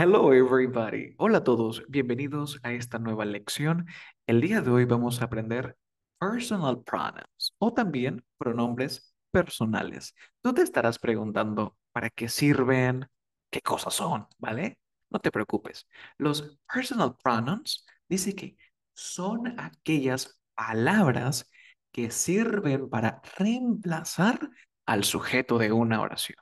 Hello everybody. Hola a todos. Bienvenidos a esta nueva lección. El día de hoy vamos a aprender personal pronouns o también pronombres personales. Tú te estarás preguntando para qué sirven, qué cosas son, ¿vale? No te preocupes. Los personal pronouns dice que son aquellas palabras que sirven para reemplazar al sujeto de una oración.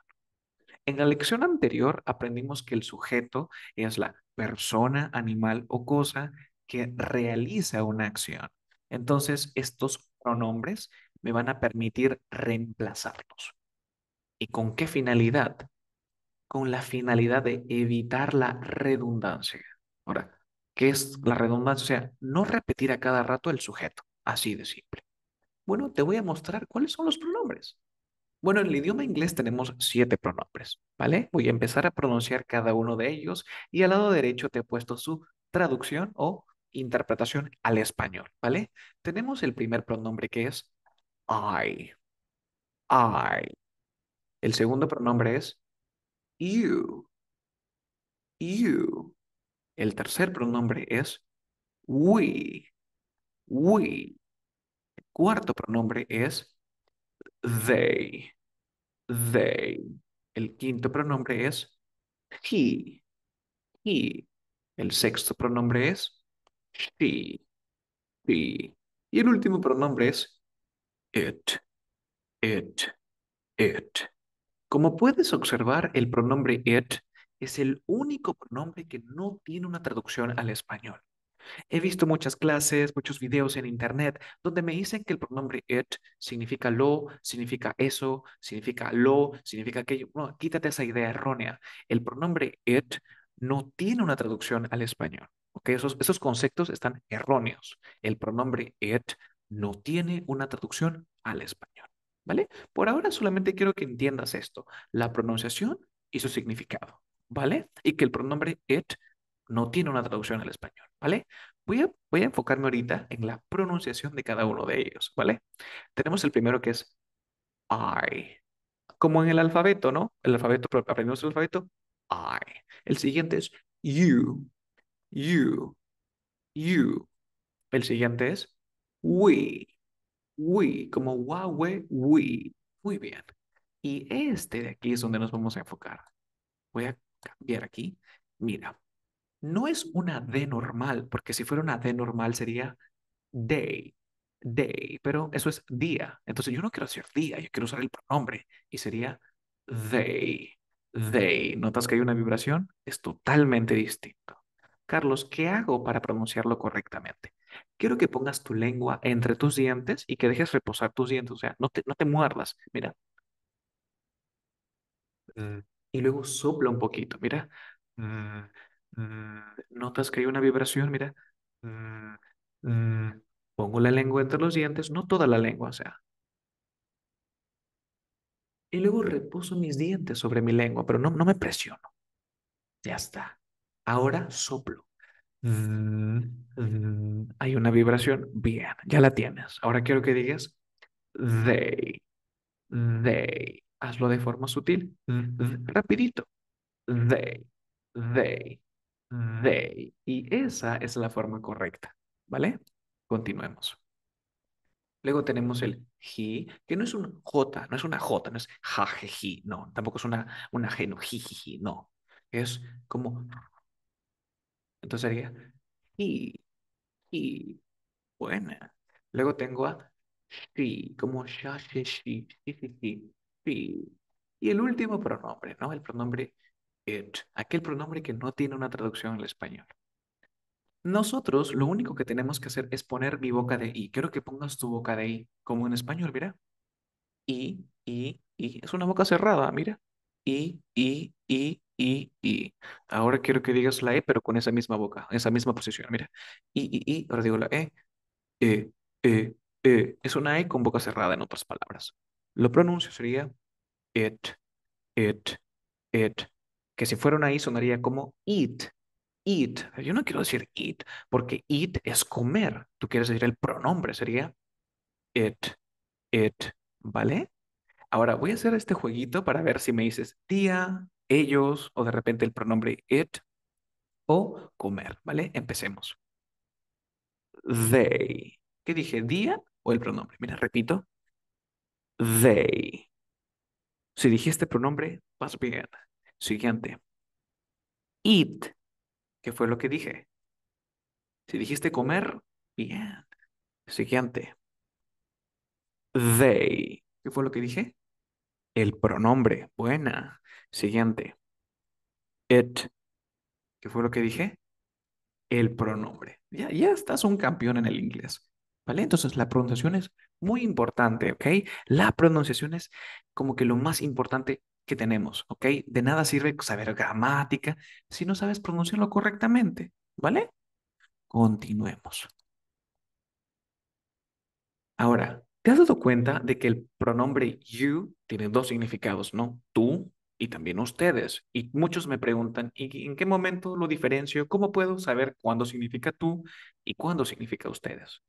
En la lección anterior aprendimos que el sujeto es la persona, animal o cosa que realiza una acción. Entonces, estos pronombres me van a permitir reemplazarlos. ¿Y con qué finalidad? Con la finalidad de evitar la redundancia. Ahora, ¿qué es la redundancia? O sea, no repetir a cada rato el sujeto, así de simple. Bueno, te voy a mostrar cuáles son los pronombres. Bueno, en el idioma inglés tenemos siete pronombres, ¿vale? Voy a empezar a pronunciar cada uno de ellos y al lado derecho te he puesto su traducción o interpretación al español, ¿vale? Tenemos el primer pronombre que es I. I. El segundo pronombre es you. You. El tercer pronombre es we. We. El cuarto pronombre es they they. El quinto pronombre es he. He. El sexto pronombre es she. She. Y el último pronombre es it. It. It. Como puedes observar, el pronombre it es el único pronombre que no tiene una traducción al español. He visto muchas clases, muchos videos en internet donde me dicen que el pronombre it significa lo, significa eso, significa lo, significa aquello. No, quítate esa idea errónea. El pronombre it no tiene una traducción al español. Okay, Esos, esos conceptos están erróneos. El pronombre it no tiene una traducción al español. ¿Vale? Por ahora solamente quiero que entiendas esto, la pronunciación y su significado. ¿Vale? Y que el pronombre it no tiene una traducción al español, ¿vale? Voy a, voy a enfocarme ahorita en la pronunciación de cada uno de ellos, ¿vale? Tenemos el primero que es I, como en el alfabeto, ¿no? El alfabeto, aprendimos el alfabeto, I. El siguiente es you, you, you. El siguiente es we, we, como Huawei, we. Muy bien. Y este de aquí es donde nos vamos a enfocar. Voy a cambiar aquí. Mira, no es una D normal, porque si fuera una D normal sería day, day, pero eso es día. Entonces yo no quiero decir día, yo quiero usar el pronombre y sería they, they. ¿Notas que hay una vibración? Es totalmente distinto. Carlos, ¿qué hago para pronunciarlo correctamente? Quiero que pongas tu lengua entre tus dientes y que dejes reposar tus dientes, o sea, no te, no te muerdas, mira. Mm. Y luego sopla un poquito, mira. Mm. Mm, notas pues, que hay una vibración, mira, mm, mm, pongo la lengua entre los dientes, no toda la lengua, o sea. Y luego reposo mis dientes sobre mi lengua, pero no, no me presiono. Ya está. Ahora soplo. Hay una vibración. Bien, ya la tienes. Ahora quiero que digas they. They. Hazlo de forma sutil. Rapidito. They. They they. Y esa es la forma correcta, ¿vale? Continuemos. Luego tenemos el he, que no es un J, no es una J, no es ja, no, tampoco es una, una G, no, Es como. Entonces sería he, he, buena. Luego tengo a she, como Y el último pronombre, ¿no? El pronombre it, eh, aquel pronombre que no tiene una traducción al español. Nosotros lo único que tenemos que hacer es poner mi boca de i. Quiero que pongas tu boca de i, como en español, mira. I, i, i. Es una boca cerrada, mira. I, i, i, i, i. Ahora quiero que digas la e, pero con esa misma boca, esa misma posición, mira. I, i, i. Ahora digo la e. E, e, e. Es una e con boca cerrada, en otras palabras. Lo pronuncio sería it, it, it que si fueron ahí sonaría como it it Yo no quiero decir it porque it es comer. Tú quieres decir el pronombre, sería it, it, ¿vale? Ahora voy a hacer este jueguito para ver si me dices día, ellos, o de repente el pronombre it, o comer, ¿vale? Empecemos. They. ¿Qué dije? ¿Día o el pronombre? Mira, repito. They. Si dijiste pronombre, vas bien. Siguiente. it ¿qué fue lo que dije. Si dijiste comer, bien. Siguiente. They, ¿qué fue lo que dije? El pronombre, buena. Siguiente. It, ¿qué fue lo que dije? El pronombre. Ya, ya estás un campeón en el inglés. ¿Vale? Entonces la pronunciación es muy importante, ¿ok? La pronunciación es como que lo más importante que tenemos, ¿ok? De nada sirve saber gramática si no sabes pronunciarlo correctamente, ¿vale? Continuemos. Ahora, ¿te has dado cuenta de que el pronombre you tiene dos significados, ¿no? Tú y también ustedes. Y muchos me preguntan, ¿y en qué momento lo diferencio? ¿Cómo puedo saber cuándo significa tú y cuándo significa ustedes?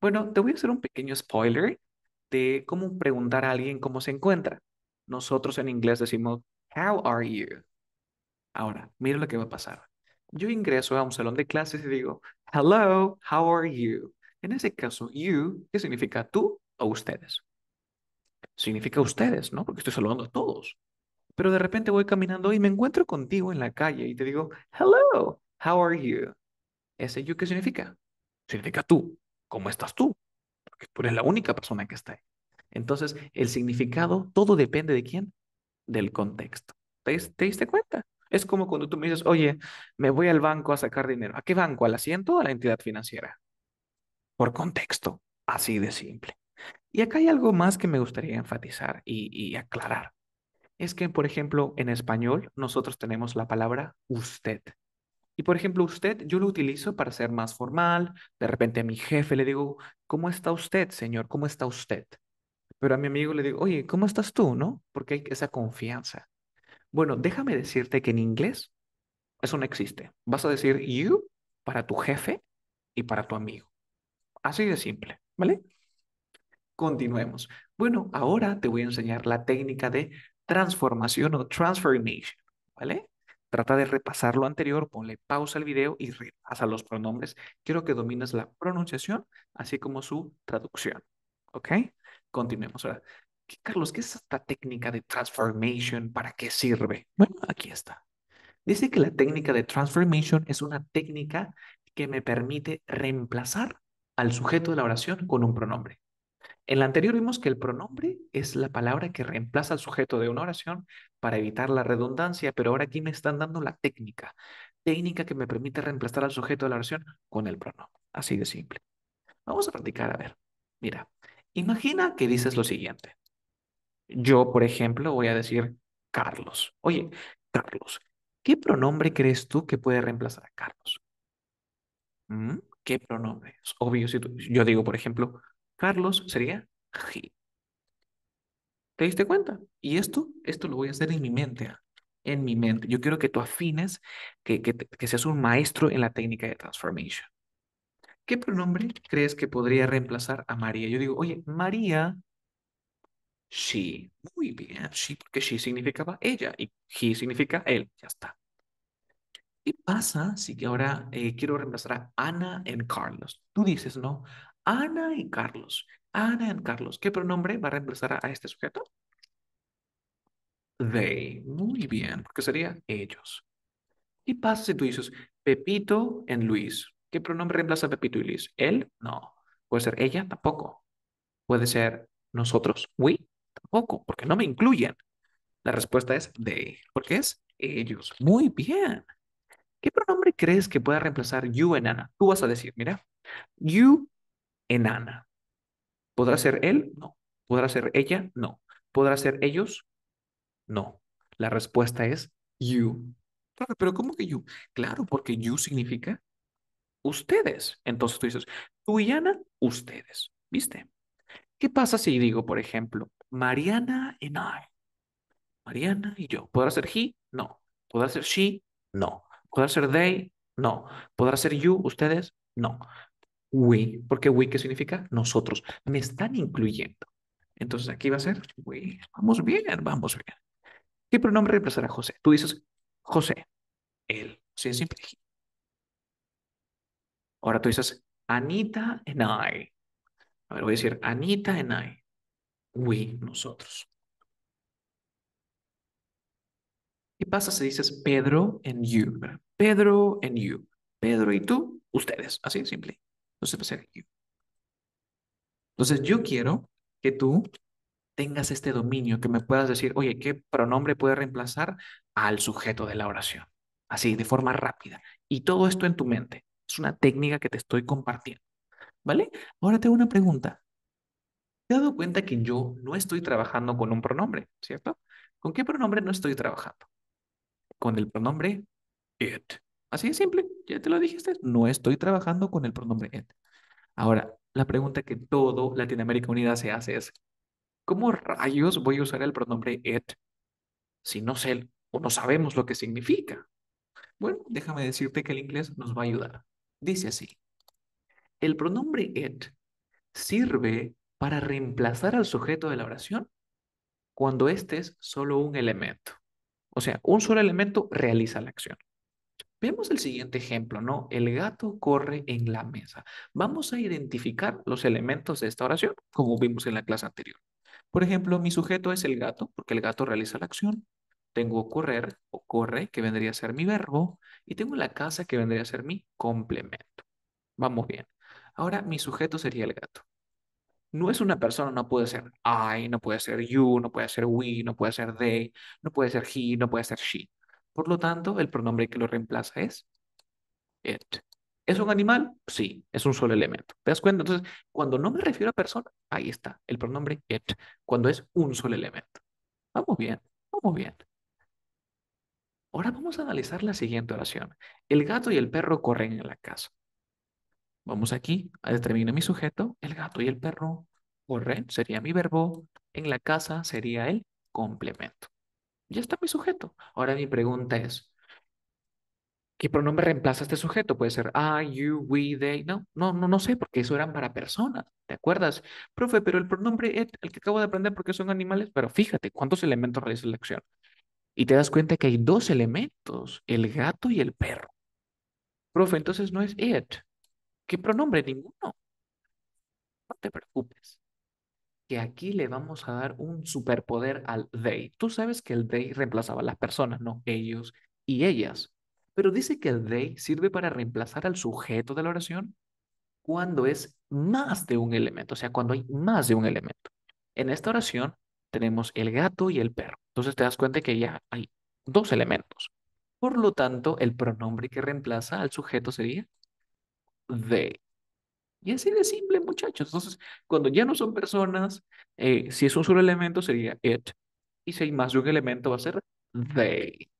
Bueno, te voy a hacer un pequeño spoiler de cómo preguntar a alguien cómo se encuentra, nosotros en inglés decimos, How are you? Ahora, mira lo que va a pasar. Yo ingreso a un salón de clases y digo, Hello, how are you? En ese caso, you, ¿qué significa tú o ustedes? Significa ustedes, ¿no? Porque estoy saludando a todos. Pero de repente voy caminando y me encuentro contigo en la calle y te digo, Hello, how are you? ¿Ese you qué significa? Significa tú. ¿Cómo estás tú? Porque tú eres la única persona que está ahí. Entonces, el significado, todo depende de quién, del contexto. ¿Te, diste cuenta? Es como cuando tú me dices, oye, me voy al banco a sacar dinero. ¿A qué banco? ¿Al asiento o a la entidad financiera? Por contexto, así de simple. Y acá hay algo más que me gustaría enfatizar y, y aclarar. Es que, por ejemplo, en español nosotros tenemos la palabra usted. Y por ejemplo, usted yo lo utilizo para ser más formal. De repente a mi jefe le digo, ¿cómo está usted, señor? ¿Cómo está usted? Pero a mi amigo le digo, oye, ¿cómo estás tú? ¿No? Porque hay esa confianza. Bueno, déjame decirte que en inglés eso no existe. Vas a decir you para tu jefe y para tu amigo. Así de simple, ¿vale? Continuemos. Bueno, ahora te voy a enseñar la técnica de transformación o transformation, ¿vale? Trata de repasar lo anterior, ponle pausa al video y repasa los pronombres. Quiero que domines la pronunciación, así como su traducción, ¿ok? continuemos. Ahora, Carlos, ¿qué es esta técnica de transformation? ¿Para qué sirve? Bueno, aquí está. Dice que la técnica de transformation es una técnica que me permite reemplazar al sujeto de la oración con un pronombre. En la anterior vimos que el pronombre es la palabra que reemplaza al sujeto de una oración para evitar la redundancia, pero ahora aquí me están dando la técnica, técnica que me permite reemplazar al sujeto de la oración con el pronombre. Así de simple. Vamos a practicar, a ver. Mira, Imagina que dices lo siguiente. Yo, por ejemplo, voy a decir Carlos. Oye, Carlos, ¿qué pronombre crees tú que puede reemplazar a Carlos? ¿Mm? ¿Qué pronombre? Es obvio, si yo digo, por ejemplo, Carlos sería he. ¿Te diste cuenta? Y esto, esto lo voy a hacer en mi mente, ah, en mi mente. Yo quiero que tú afines, que, que, que seas un maestro en la técnica de transformation. ¿qué pronombre crees que podría reemplazar a María? Yo digo, oye, María, she. Muy bien, she, porque she significaba ella y he significa él. Ya está. ¿Y pasa si que ahora eh, quiero reemplazar a Ana en Carlos? Tú dices, ¿no? Ana y Carlos. Ana en Carlos. ¿Qué pronombre va a reemplazar a, este sujeto? They. Muy bien, porque sería ellos. ¿Y pasa si tú dices Pepito en Luis? ¿Qué pronombre reemplaza Pepito y ¿Él? No. ¿Puede ser ella? Tampoco. ¿Puede ser nosotros? ¿We? Tampoco, porque no me incluyen. La respuesta es they, porque es ellos. Muy bien. ¿Qué pronombre crees que pueda reemplazar you en Ana? Tú vas a decir, mira, you en Ana. ¿Podrá ser él? No. ¿Podrá ser ella? No. ¿Podrá ser ellos? No. La respuesta es you. Pero ¿cómo que you? Claro, porque you significa ustedes. Entonces tú dices, tú y Ana, ustedes. ¿Viste? ¿Qué pasa si digo, por ejemplo, Mariana and I? Mariana y yo. ¿Podrá ser he? No. ¿Podrá ser she? No. ¿Podrá ser they? No. ¿Podrá ser you, ustedes? No. We, porque we, ¿qué significa? Nosotros. Me están incluyendo. Entonces aquí va a ser we. Vamos bien, vamos bien. ¿Qué pronombre reemplazará a José? Tú dices José, él. Sí, simple. Ahora tú dices, Anita and I. A ver, voy a decir, Anita and I. We, nosotros. ¿Qué pasa si dices Pedro and you? Pedro and you. Pedro y tú, ustedes. Así de simple. Entonces va a ser you. Entonces yo quiero que tú tengas este dominio, que me puedas decir, oye, ¿qué pronombre puede reemplazar al sujeto de la oración? Así, de forma rápida. Y todo esto en tu mente. Es una técnica que te estoy compartiendo. ¿Vale? Ahora tengo una pregunta. Te has dado cuenta que yo no estoy trabajando con un pronombre, ¿cierto? ¿Con qué pronombre no estoy trabajando? Con el pronombre it. Así de simple, ya te lo dijiste, no estoy trabajando con el pronombre it. Ahora, la pregunta que todo Latinoamérica Unida se hace es, ¿cómo rayos voy a usar el pronombre it si no sé o no sabemos lo que significa? Bueno, déjame decirte que el inglés nos va a ayudar. Dice así, el pronombre it sirve para reemplazar al sujeto de la oración cuando este es solo un elemento. O sea, un solo elemento realiza la acción. vemos el siguiente ejemplo, ¿no? El gato corre en la mesa. Vamos a identificar los elementos de esta oración, como vimos en la clase anterior. Por ejemplo, mi sujeto es el gato, porque el gato realiza la acción. Tengo correr, corre, que vendría a ser mi verbo, y tengo la casa, que vendría a ser mi complemento. Vamos bien. Ahora mi sujeto sería el gato. No es una persona, no puede ser I, no puede ser you, no puede ser we, no puede ser they, no puede ser he, no puede ser she. Por lo tanto, el pronombre que lo reemplaza es it. ¿Es un animal? Sí, es un solo elemento. ¿Te das cuenta? Entonces, cuando no me refiero a persona, ahí está, el pronombre it, cuando es un solo elemento. Vamos bien, vamos bien. Ahora vamos a analizar la siguiente oración. El gato y el perro corren en la casa. Vamos aquí, determino mi sujeto. El gato y el perro corren, sería mi verbo. En la casa sería el complemento. Ya está mi sujeto. Ahora mi pregunta es, ¿qué pronombre reemplaza este sujeto? Puede ser I, you, we, they. No, no, no, no sé, porque eso eran para personas. ¿Te acuerdas? Profe, pero el pronombre el que acabo de aprender porque son animales, pero fíjate cuántos elementos realiza la acción. Y te das cuenta que hay dos elementos, el gato y el perro. Profe, entonces no es it. ¿Qué pronombre? Ninguno. No te preocupes. Que aquí le vamos a dar un superpoder al they. Tú sabes que el they reemplazaba a las personas, no ellos y ellas. Pero dice que el they sirve para reemplazar al sujeto de la oración cuando es más de un elemento, o sea, cuando hay más de un elemento. En esta oración tenemos el gato y el perro. Entonces te das cuenta que ya hay dos elementos. Por lo tanto, el pronombre que reemplaza al sujeto sería they. Y así de simple, muchachos. Entonces, cuando ya no son personas, eh, si es un solo elemento sería it. Y si hay más de un elemento va a ser they.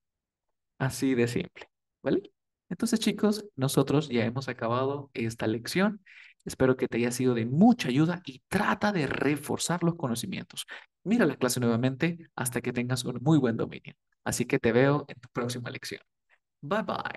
Así de simple, ¿vale? Entonces, chicos, nosotros ya hemos acabado esta lección. Espero que te haya sido de mucha ayuda y trata de reforzar los conocimientos. Mira la clase nuevamente hasta que tengas un muy buen dominio. Así que te veo en tu próxima lección. Bye bye.